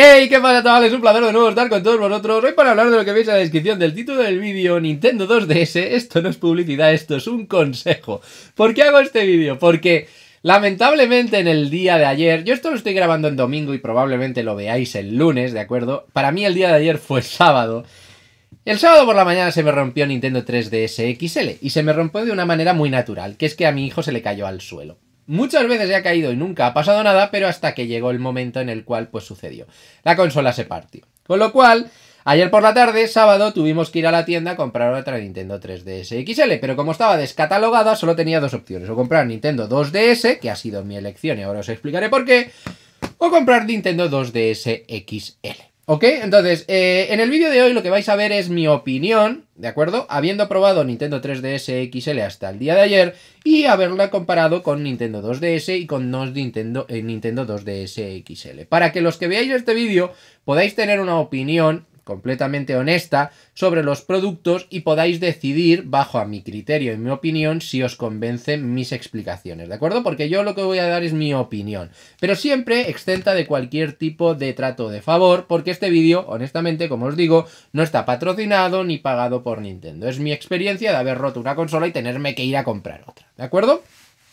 ¡Hey! ¿Qué pasa chavales? Un placer de nuevo estar con todos vosotros Hoy para hablar de lo que veis en la descripción del título del vídeo Nintendo 2DS, esto no es publicidad, esto es un consejo ¿Por qué hago este vídeo? Porque lamentablemente en el día de ayer Yo esto lo estoy grabando en domingo y probablemente lo veáis el lunes, ¿de acuerdo? Para mí el día de ayer fue sábado el sábado por la mañana se me rompió Nintendo 3DS XL y se me rompió de una manera muy natural, que es que a mi hijo se le cayó al suelo. Muchas veces ya ha caído y nunca ha pasado nada, pero hasta que llegó el momento en el cual pues sucedió. La consola se partió. Con lo cual, ayer por la tarde, sábado, tuvimos que ir a la tienda a comprar otra Nintendo 3DS XL, pero como estaba descatalogada, solo tenía dos opciones, o comprar Nintendo 2DS, que ha sido mi elección y ahora os explicaré por qué, o comprar Nintendo 2DS XL. ¿Ok? Entonces, eh, en el vídeo de hoy lo que vais a ver es mi opinión, ¿de acuerdo? Habiendo probado Nintendo 3DS XL hasta el día de ayer y haberla comparado con Nintendo 2DS y con Nintendo, eh, Nintendo 2DS XL. Para que los que veáis este vídeo podáis tener una opinión completamente honesta sobre los productos y podáis decidir bajo a mi criterio y mi opinión si os convencen mis explicaciones, ¿de acuerdo? Porque yo lo que voy a dar es mi opinión, pero siempre exenta de cualquier tipo de trato de favor, porque este vídeo, honestamente, como os digo, no está patrocinado ni pagado por Nintendo. Es mi experiencia de haber roto una consola y tenerme que ir a comprar otra, ¿de acuerdo?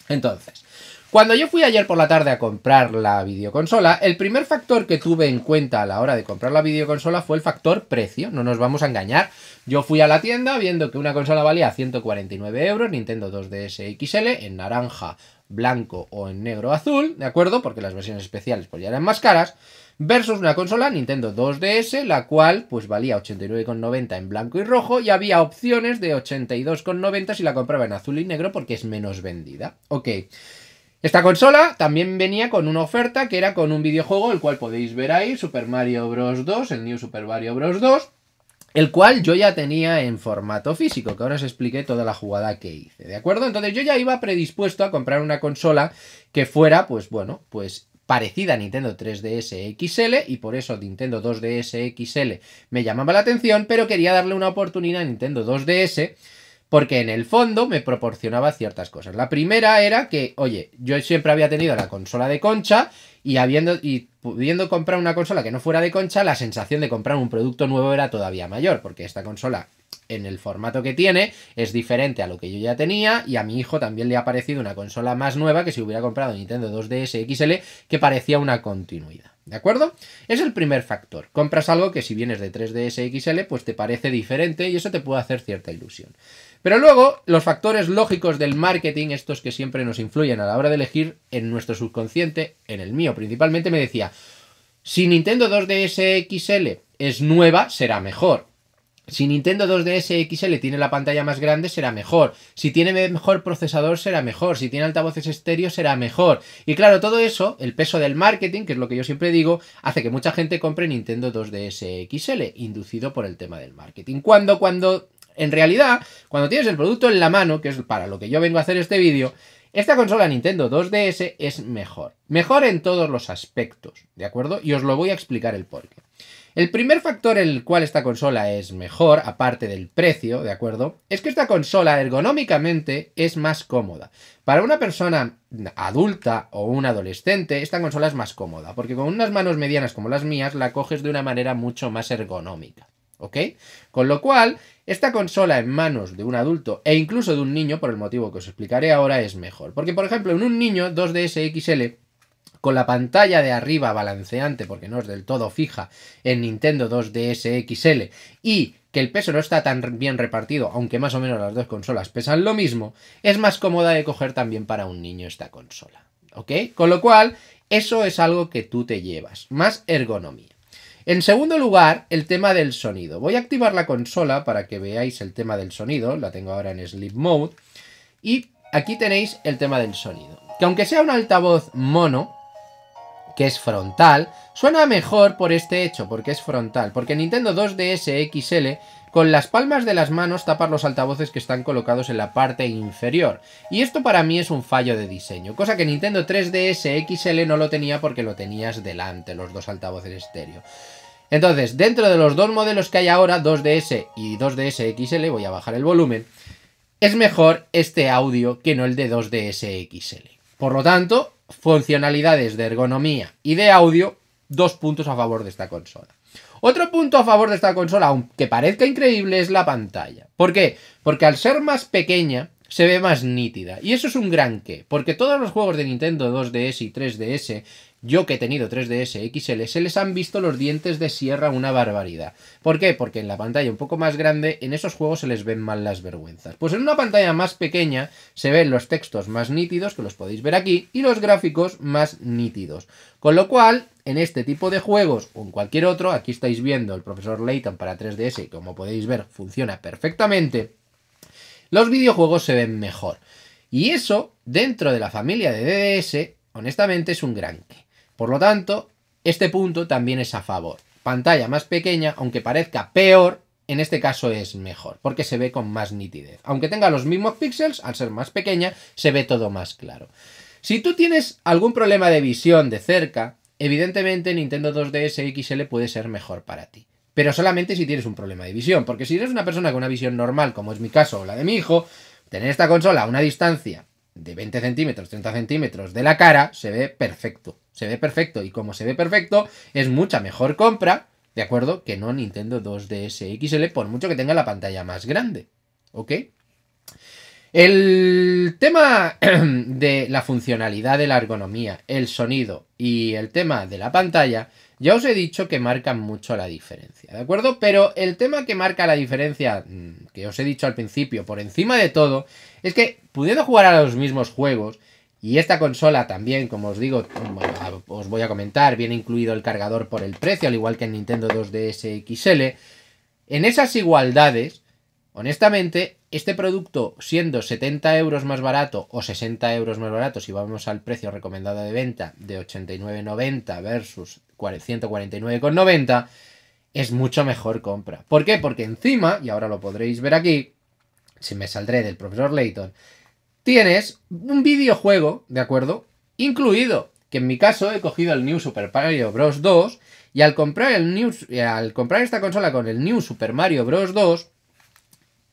Entonces, cuando yo fui ayer por la tarde a comprar la videoconsola, el primer factor que tuve en cuenta a la hora de comprar la videoconsola fue el factor precio, no nos vamos a engañar. Yo fui a la tienda viendo que una consola valía 149 euros, Nintendo 2DS XL, en naranja, blanco o en negro azul, ¿de acuerdo? Porque las versiones especiales pues ya eran más caras versus una consola Nintendo 2DS, la cual pues valía 89,90 en blanco y rojo y había opciones de 82,90 si la compraba en azul y negro porque es menos vendida. Ok. Esta consola también venía con una oferta que era con un videojuego, el cual podéis ver ahí, Super Mario Bros. 2, el New Super Mario Bros. 2, el cual yo ya tenía en formato físico, que ahora os expliqué toda la jugada que hice, ¿de acuerdo? Entonces yo ya iba predispuesto a comprar una consola que fuera, pues bueno, pues parecida a Nintendo 3DS XL y por eso Nintendo 2DS XL me llamaba la atención, pero quería darle una oportunidad a Nintendo 2DS porque en el fondo me proporcionaba ciertas cosas. La primera era que, oye, yo siempre había tenido la consola de concha y habiendo y pudiendo comprar una consola que no fuera de concha, la sensación de comprar un producto nuevo era todavía mayor, porque esta consola en el formato que tiene, es diferente a lo que yo ya tenía y a mi hijo también le ha parecido una consola más nueva que si hubiera comprado Nintendo 2DS XL que parecía una continuidad. ¿De acuerdo? Es el primer factor. Compras algo que si vienes de 3DS XL pues te parece diferente y eso te puede hacer cierta ilusión. Pero luego, los factores lógicos del marketing, estos que siempre nos influyen a la hora de elegir en nuestro subconsciente, en el mío principalmente, me decía, si Nintendo 2DS XL es nueva, será mejor. Si Nintendo 2DS XL tiene la pantalla más grande, será mejor. Si tiene mejor procesador, será mejor. Si tiene altavoces estéreo, será mejor. Y claro, todo eso, el peso del marketing, que es lo que yo siempre digo, hace que mucha gente compre Nintendo 2DS XL, inducido por el tema del marketing. Cuando, cuando, en realidad, cuando tienes el producto en la mano, que es para lo que yo vengo a hacer este vídeo, esta consola Nintendo 2DS es mejor. Mejor en todos los aspectos, ¿de acuerdo? Y os lo voy a explicar el porqué. El primer factor en el cual esta consola es mejor, aparte del precio, ¿de acuerdo? Es que esta consola ergonómicamente es más cómoda. Para una persona adulta o un adolescente, esta consola es más cómoda, porque con unas manos medianas como las mías la coges de una manera mucho más ergonómica, ¿ok? Con lo cual, esta consola en manos de un adulto e incluso de un niño, por el motivo que os explicaré ahora, es mejor. Porque, por ejemplo, en un niño 2DS XL, con la pantalla de arriba balanceante, porque no es del todo fija, en Nintendo 2DS XL, y que el peso no está tan bien repartido, aunque más o menos las dos consolas pesan lo mismo, es más cómoda de coger también para un niño esta consola. ¿Ok? Con lo cual, eso es algo que tú te llevas. Más ergonomía. En segundo lugar, el tema del sonido. Voy a activar la consola para que veáis el tema del sonido, la tengo ahora en Sleep Mode, y aquí tenéis el tema del sonido. Que aunque sea un altavoz mono, que es frontal, suena mejor por este hecho, porque es frontal, porque Nintendo 2DS XL con las palmas de las manos tapar los altavoces que están colocados en la parte inferior. Y esto para mí es un fallo de diseño, cosa que Nintendo 3DS XL no lo tenía porque lo tenías delante, los dos altavoces estéreo. Entonces, dentro de los dos modelos que hay ahora, 2DS y 2DS XL, voy a bajar el volumen, es mejor este audio que no el de 2DS XL. Por lo tanto, funcionalidades de ergonomía y de audio, dos puntos a favor de esta consola. Otro punto a favor de esta consola, aunque parezca increíble, es la pantalla. ¿Por qué? Porque al ser más pequeña, se ve más nítida. Y eso es un gran qué, porque todos los juegos de Nintendo 2DS y 3DS yo que he tenido 3DS XL, se les han visto los dientes de sierra una barbaridad. ¿Por qué? Porque en la pantalla un poco más grande, en esos juegos se les ven mal las vergüenzas. Pues en una pantalla más pequeña se ven los textos más nítidos, que los podéis ver aquí, y los gráficos más nítidos. Con lo cual, en este tipo de juegos o en cualquier otro, aquí estáis viendo el profesor Layton para 3DS, y como podéis ver, funciona perfectamente. Los videojuegos se ven mejor. Y eso, dentro de la familia de DDS, honestamente es un gran por lo tanto, este punto también es a favor. Pantalla más pequeña, aunque parezca peor, en este caso es mejor, porque se ve con más nitidez. Aunque tenga los mismos píxeles, al ser más pequeña, se ve todo más claro. Si tú tienes algún problema de visión de cerca, evidentemente Nintendo 2DS XL puede ser mejor para ti. Pero solamente si tienes un problema de visión, porque si eres una persona con una visión normal, como es mi caso o la de mi hijo, tener esta consola a una distancia de 20 centímetros, 30 centímetros de la cara, se ve perfecto. Se ve perfecto. Y como se ve perfecto, es mucha mejor compra, ¿de acuerdo? Que no Nintendo 2DS XL, por mucho que tenga la pantalla más grande. ¿Ok? El tema de la funcionalidad de la ergonomía, el sonido y el tema de la pantalla ya os he dicho que marca mucho la diferencia, ¿de acuerdo? Pero el tema que marca la diferencia, mm, que os he dicho al principio, por encima de todo, es que pudiendo jugar a los mismos juegos, y esta consola también, como os digo, mm, os voy a comentar, viene incluido el cargador por el precio, al igual que en Nintendo 2DS XL, en esas igualdades, Honestamente, este producto, siendo 70 euros más barato o 60 euros más barato, si vamos al precio recomendado de venta de 89,90 versus 149,90, es mucho mejor compra. ¿Por qué? Porque encima, y ahora lo podréis ver aquí, si me saldré del profesor Layton, tienes un videojuego, ¿de acuerdo? Incluido, que en mi caso he cogido el New Super Mario Bros. 2 y al comprar, el al comprar esta consola con el New Super Mario Bros. 2,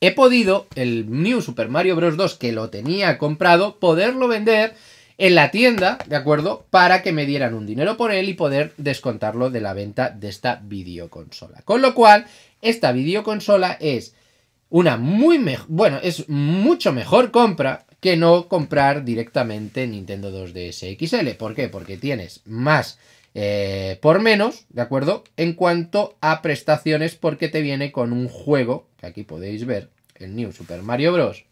he podido el New Super Mario Bros. 2 que lo tenía comprado, poderlo vender en la tienda, ¿de acuerdo? Para que me dieran un dinero por él y poder descontarlo de la venta de esta videoconsola. Con lo cual, esta videoconsola es una muy mejor, bueno, es mucho mejor compra que no comprar directamente Nintendo 2DS XL. ¿Por qué? Porque tienes más eh, por menos, ¿de acuerdo? En cuanto a prestaciones, porque te viene con un juego, que aquí podéis ver, el New Super Mario Bros.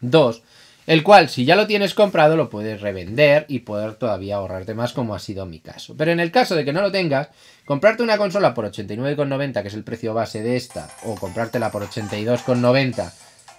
2, el cual si ya lo tienes comprado lo puedes revender y poder todavía ahorrarte más como ha sido mi caso. Pero en el caso de que no lo tengas, comprarte una consola por 89,90 que es el precio base de esta o comprártela por 82,90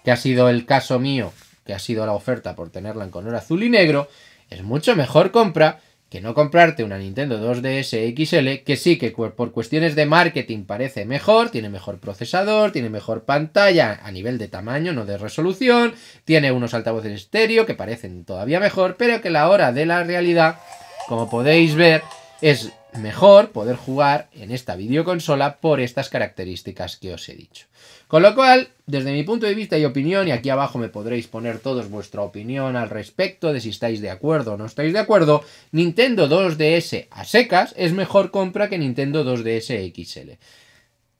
que ha sido el caso mío, que ha sido la oferta por tenerla en color azul y negro, es mucho mejor compra que no comprarte una Nintendo 2DS XL, que sí que por cuestiones de marketing parece mejor, tiene mejor procesador, tiene mejor pantalla a nivel de tamaño, no de resolución, tiene unos altavoces estéreo que parecen todavía mejor, pero que la hora de la realidad, como podéis ver, es mejor poder jugar en esta videoconsola por estas características que os he dicho. Con lo cual, desde mi punto de vista y opinión, y aquí abajo me podréis poner todos vuestra opinión al respecto de si estáis de acuerdo o no estáis de acuerdo, Nintendo 2DS a secas es mejor compra que Nintendo 2DS XL.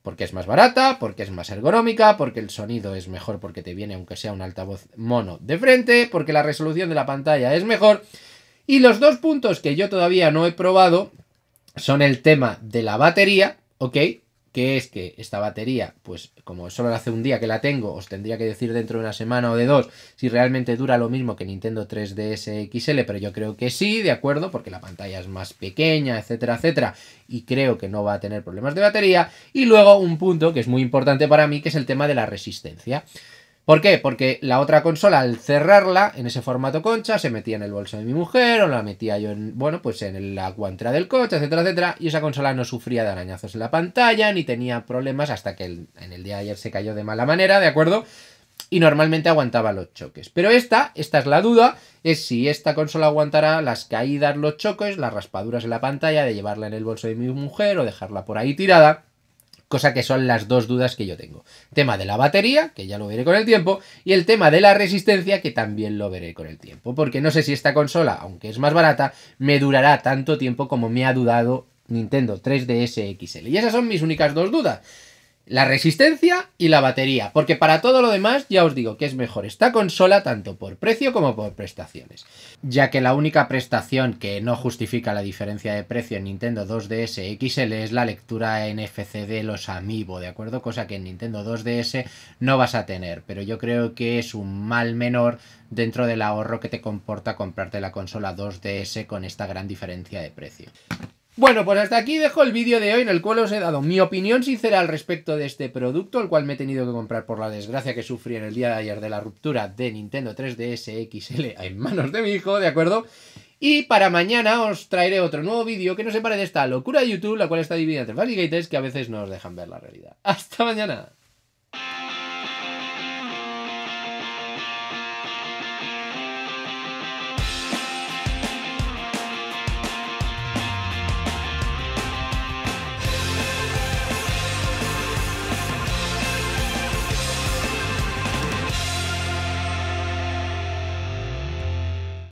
Porque es más barata, porque es más ergonómica, porque el sonido es mejor porque te viene aunque sea un altavoz mono de frente, porque la resolución de la pantalla es mejor. Y los dos puntos que yo todavía no he probado, son el tema de la batería, ¿ok? Que es que esta batería, pues como solo hace un día que la tengo, os tendría que decir dentro de una semana o de dos si realmente dura lo mismo que Nintendo 3DS XL, pero yo creo que sí, ¿de acuerdo? Porque la pantalla es más pequeña, etcétera, etcétera, y creo que no va a tener problemas de batería. Y luego un punto que es muy importante para mí, que es el tema de la resistencia. ¿Por qué? Porque la otra consola al cerrarla en ese formato concha se metía en el bolso de mi mujer o la metía yo en, bueno, pues en la guantera del coche, etcétera, etcétera, y esa consola no sufría de arañazos en la pantalla ni tenía problemas hasta que en el día de ayer se cayó de mala manera, ¿de acuerdo? y normalmente aguantaba los choques. Pero esta, esta es la duda, es si esta consola aguantará las caídas, los choques, las raspaduras en la pantalla de llevarla en el bolso de mi mujer o dejarla por ahí tirada cosa que son las dos dudas que yo tengo. Tema de la batería, que ya lo veré con el tiempo, y el tema de la resistencia, que también lo veré con el tiempo, porque no sé si esta consola, aunque es más barata, me durará tanto tiempo como me ha dudado Nintendo 3DS XL. Y esas son mis únicas dos dudas la resistencia y la batería, porque para todo lo demás ya os digo que es mejor esta consola tanto por precio como por prestaciones, ya que la única prestación que no justifica la diferencia de precio en Nintendo 2DS XL es la lectura NFC de los Amiibo, ¿de acuerdo? Cosa que en Nintendo 2DS no vas a tener, pero yo creo que es un mal menor dentro del ahorro que te comporta comprarte la consola 2DS con esta gran diferencia de precio. Bueno, pues hasta aquí dejo el vídeo de hoy en el cual os he dado mi opinión sincera al respecto de este producto, el cual me he tenido que comprar por la desgracia que sufrí en el día de ayer de la ruptura de Nintendo 3DS XL en manos de mi hijo, ¿de acuerdo? Y para mañana os traeré otro nuevo vídeo que no se pare de esta locura de YouTube, la cual está dividida entre fabricates que a veces no os dejan ver la realidad. ¡Hasta mañana!